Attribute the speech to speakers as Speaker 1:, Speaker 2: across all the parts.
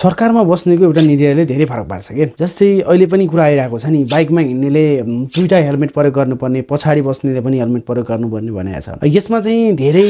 Speaker 1: सरकारमा बस्नेको एउटा निर्णयले धेरै फरक पार्छ कि जस्तै अहिले पनि कुरा आइरहेको छ नि बाइकमा हिँड्नेले दुइटा हेलमेट प्रयोग गर्नुपर्ने पछाडि बस्नेले पनि हेलमेट प्रयोग गर्नुपर्ने भनेको छ यसमा चाहिँ धेरै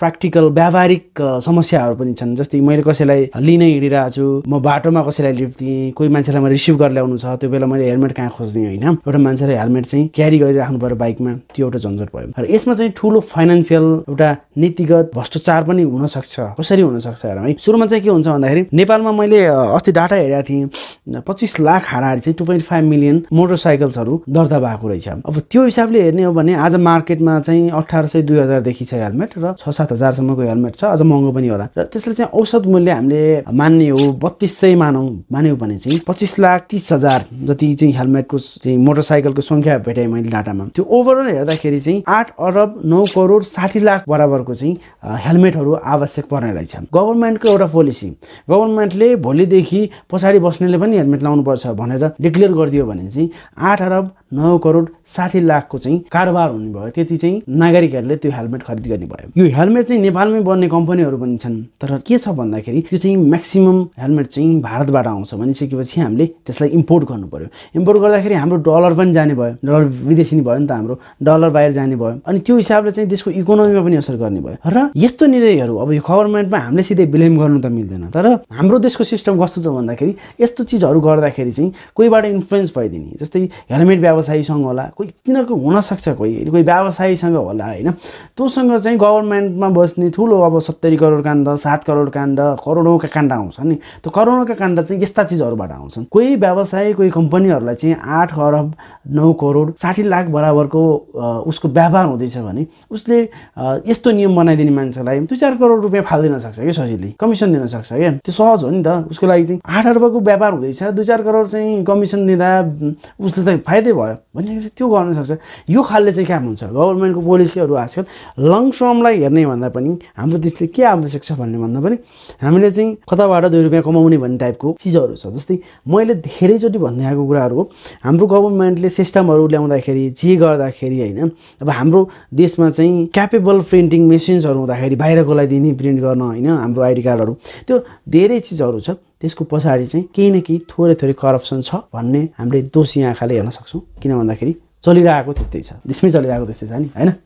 Speaker 1: प्र्याक्टिकल व्यावहारिक समस्याहरू पनि छन् जस्तै मैले कसैलाई लिन हिँडिरहेको छु म बाटोमा कसैलाई लिफ्ट दिएँ कोही मान्छेलाई म रिसिभ गरेर ल्याउनु छ त्यो बेला मैले हेलमेट कहाँ खोज्ने होइन एउटा मान्छेलाई हेलमेट चाहिँ क्यारी गरिराख्नु पऱ्यो बाइकमा त्यो एउटा झन्झट भयो र यसमा चाहिँ ठुलो फाइनेन्सियल एउटा नीतिगत भ्रष्टाचार पनि हुनसक्छ कसरी हुनसक्छ हेरौँ है सुरुमा चाहिँ के हुन्छ भन्दाखेरि नेपालमा मैले अस्ति डाटा हेरेको थिएँ पच्चिस लाख हाराहारी चाहिँ टु पोइन्ट फाइभ मिलियन मोटरसाइकल्सहरू दर्ता भएको रहेछ अब त्यो हिसाबले हेर्ने हो भने आज मार्केटमा चाहिँ अठार सय दुई हजारदेखि छ हेलमेट र छ सात हजारसम्मको हेलमेट छ अझ महँगो पनि होला र त्यसले चाहिँ औसत मूल्य हामीले मान्ने हो बत्तिस सय मानौँ मान्यौँ भने चाहिँ पच्चिस लाख तिस हजार जति चाहिँ हेलमेटको चाहिँ मोटरसाइकलको सङ्ख्या भेटेँ मैले डाटामा त्यो ओभरअल हेर्दाखेरि चाहिँ आठ अरब नौ करोड साठी लाख बराबरको चाहिँ हेलमेटहरू आवश्यक पर्ने रहेछ गभर्मेन्टको एउटा पोलिसी गभर्मेन्ट गभर्मेन्टले भोलिदेखि पछाडि बस्नेले पनि हेलमेट लाउनुपर्छ भनेर डिक्लेयर गरिदियो भने चाहिँ आठ अरब नौ करोड साठी लाखको चाहिँ कारोबार हुने भयो त्यति चाहिँ नागरिकहरूले त्यो हेलमेट खरिद गर्ने भयो यो हेलमेट चाहिँ नेपालमै बन्ने कम्पनीहरू पनि छन् तर के छ भन्दाखेरि त्यो चाहिँ म्याक्सिमम् हेलमेट चाहिँ भारतबाट आउँछ भनिसकेपछि हामीले त्यसलाई इम्पोर्ट गर्नु पर्यो इम्पोर्ट गर्दाखेरि हाम्रो डलर पनि जाने भयो डलर विदेशी भयो नि त हाम्रो डलर बाहिर जाने भयो अनि त्यो हिसाबले चाहिँ देशको इकोनोमीमा पनि असर गर्ने भयो र यस्तो निर्णयहरू अब यो गभर्मेन्टमा हामीले सिधै ब्लेम गर्नु त मिल्दैन तर हाम्रो देशको सिस्टम कस्तो छ भन्दाखेरि यस्तो चिजहरू गर्दाखेरि चाहिँ कोहीबाट इन्फ्लुएन्स भइदिने जस्तै हेलमेट व्यवसायीसँग होला कोही तिनीहरूको हुनसक्छ कोही कोही व्यवसायीसँग होला होइन त्योसँग चाहिँ गभर्मेन्टमा बस्ने ठुलो अब सत्तरी करोड काण्ड सात करोड काण्ड करोडौँका काण्ड आउँछ नि त्यो करोडौँका काण्ड चाहिँ यस्ता चिजहरूबाट आउँछन् कोही व्यवसाय कोही कम्पनीहरूलाई चाहिँ आठ अरब नौ करोड साठी लाख बराबरको उसको व्यापार हुँदैछ भने उसले यस्तो नियम बनाइदिने मान्छेलाई दुई चार करोड रुपियाँ फालिदिन सक्छ कि सजिलै कमिसन दिन सक्छ क्या त्यो सहज हो नि त उसको लागि चाहिँ आठ अर्बको व्यापार हुँदैछ दुई चार करोड चाहिँ कमिसन दिँदा उसले त फाइदै भयो भयो भनिसकेपछि त्यो गर्न सक्छ यो खालले चाहिँ काम हुन्छ गभर्मेन्टको पोलिसीहरू आजकल लङ टर्मलाई हेर्ने भन्दा पनि हाम्रो देशले के आवश्यक छ भन्ने भन्दा पनि हामीले चाहिँ कताबाट दुई रुपियाँ कमाउने भन्ने टाइपको चिजहरू छ जस्तै मैले धेरैचोटि भन्दै आएको कुराहरू हो हाम्रो गभर्मेन्टले सिस्टमहरू ल्याउँदाखेरि जे गर्दाखेरि होइन अब हाम्रो देशमा चाहिँ क्यापेबल प्रिन्टिङ मेसिन्सहरू हुँदाखेरि बाहिरकोलाई दिने प्रिन्ट गर्न होइन हाम्रो आइडी कार्डहरू त्यो धेरै चिजहरू छ त्यसको पछाडि चाहिँ केही न केही थोरै थोरै करप्सन छ भन्ने हामीले दोषी आँखाले हेर्न सक्छौँ किन भन्दाखेरि चलिरहेको त्यस्तै छ देशमै चलिरहेको त्यस्तै छ नि होइन